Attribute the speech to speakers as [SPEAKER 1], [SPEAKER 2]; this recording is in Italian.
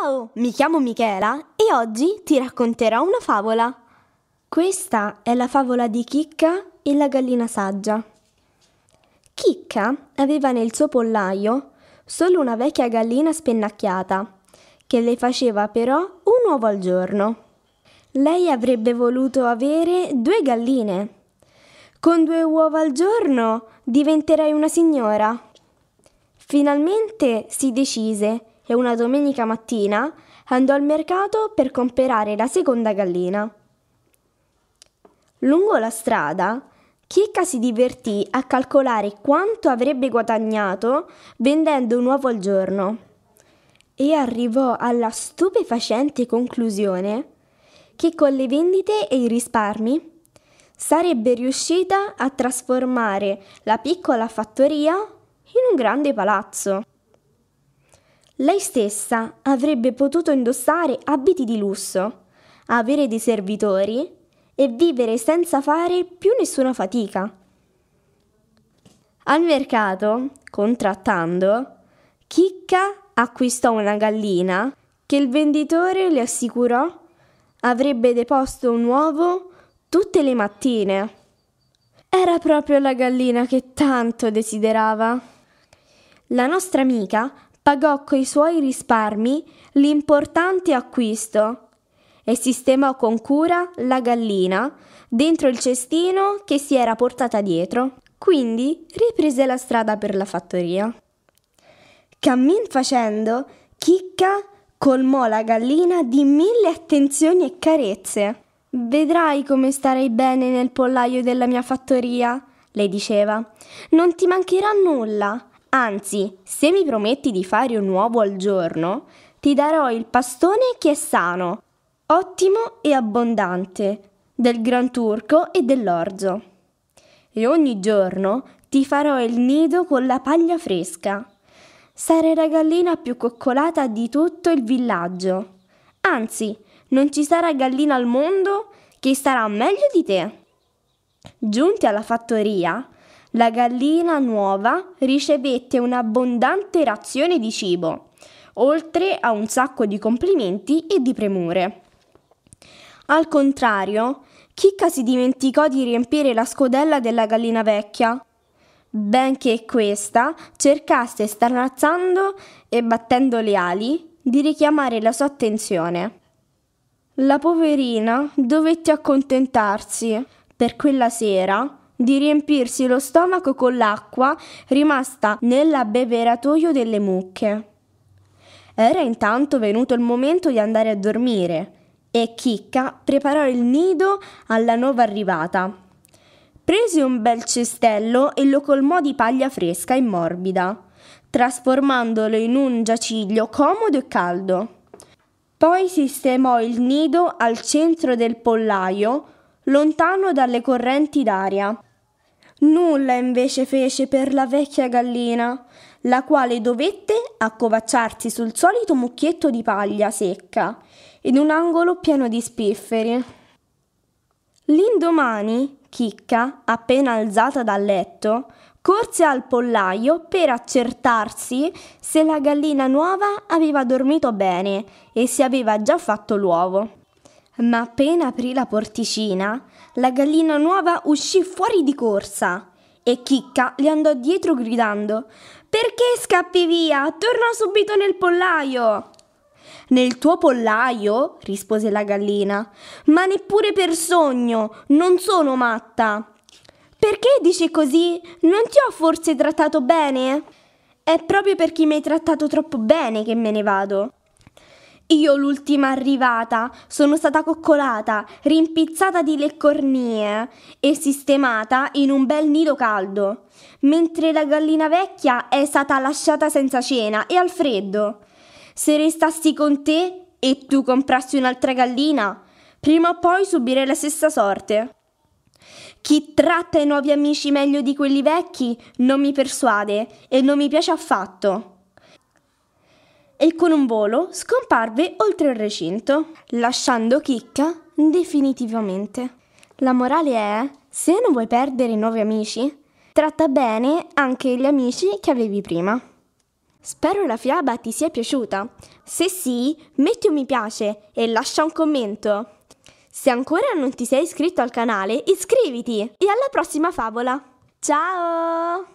[SPEAKER 1] Ciao, mi chiamo Michela e oggi ti racconterò una favola. Questa è la favola di Chicca e la gallina saggia. Chicca aveva nel suo pollaio solo una vecchia gallina spennacchiata, che le faceva però un uovo al giorno. Lei avrebbe voluto avere due galline. Con due uova al giorno diventerai una signora. Finalmente si decise e una domenica mattina andò al mercato per comprare la seconda gallina. Lungo la strada, Chicca si divertì a calcolare quanto avrebbe guadagnato vendendo un uovo al giorno e arrivò alla stupefacente conclusione che con le vendite e i risparmi sarebbe riuscita a trasformare la piccola fattoria in un grande palazzo. Lei stessa avrebbe potuto indossare abiti di lusso, avere dei servitori e vivere senza fare più nessuna fatica. Al mercato, contrattando, Chicca acquistò una gallina che il venditore le assicurò avrebbe deposto un uovo tutte le mattine. Era proprio la gallina che tanto desiderava. La nostra amica pagò coi suoi risparmi l'importante acquisto e sistemò con cura la gallina dentro il cestino che si era portata dietro. Quindi riprese la strada per la fattoria. Cammin facendo, Chicca colmò la gallina di mille attenzioni e carezze. Vedrai come starei bene nel pollaio della mia fattoria, le diceva. Non ti mancherà nulla. Anzi, se mi prometti di fare un uovo al giorno, ti darò il pastone che è sano, ottimo e abbondante, del Gran Turco e dell'orzo. E ogni giorno ti farò il nido con la paglia fresca. Sarai la gallina più coccolata di tutto il villaggio. Anzi, non ci sarà gallina al mondo che sarà meglio di te. Giunti alla fattoria, la gallina nuova ricevette un'abbondante razione di cibo, oltre a un sacco di complimenti e di premure. Al contrario, Chicca si dimenticò di riempire la scodella della gallina vecchia, benché questa cercasse starnazzando e battendo le ali di richiamare la sua attenzione. La poverina dovette accontentarsi per quella sera di riempirsi lo stomaco con l'acqua rimasta nell'abbeveratoio delle mucche. Era intanto venuto il momento di andare a dormire e Chicca preparò il nido alla nuova arrivata. Prese un bel cestello e lo colmò di paglia fresca e morbida, trasformandolo in un giaciglio comodo e caldo. Poi sistemò il nido al centro del pollaio, lontano dalle correnti d'aria, Nulla invece fece per la vecchia gallina, la quale dovette accovacciarsi sul solito mucchietto di paglia secca, in un angolo pieno di spifferi. L'indomani, Chicca, appena alzata dal letto, corse al pollaio per accertarsi se la gallina nuova aveva dormito bene e se aveva già fatto l'uovo. Ma appena aprì la porticina, la gallina nuova uscì fuori di corsa e Chicca le andò dietro gridando Perché scappi via? Torna subito nel pollaio! Nel tuo pollaio? rispose la gallina. Ma neppure per sogno, non sono matta. Perché dici così? Non ti ho forse trattato bene? È proprio perché mi hai trattato troppo bene che me ne vado. Io, l'ultima arrivata, sono stata coccolata, rimpizzata di leccornie e sistemata in un bel nido caldo, mentre la gallina vecchia è stata lasciata senza cena e al freddo. Se restassi con te e tu comprassi un'altra gallina, prima o poi subirei la stessa sorte. Chi tratta i nuovi amici meglio di quelli vecchi non mi persuade e non mi piace affatto e con un volo scomparve oltre il recinto, lasciando Chicca definitivamente. La morale è, se non vuoi perdere nuovi amici, tratta bene anche gli amici che avevi prima. Spero la fiaba ti sia piaciuta. Se sì, metti un mi piace e lascia un commento. Se ancora non ti sei iscritto al canale, iscriviti e alla prossima favola. Ciao!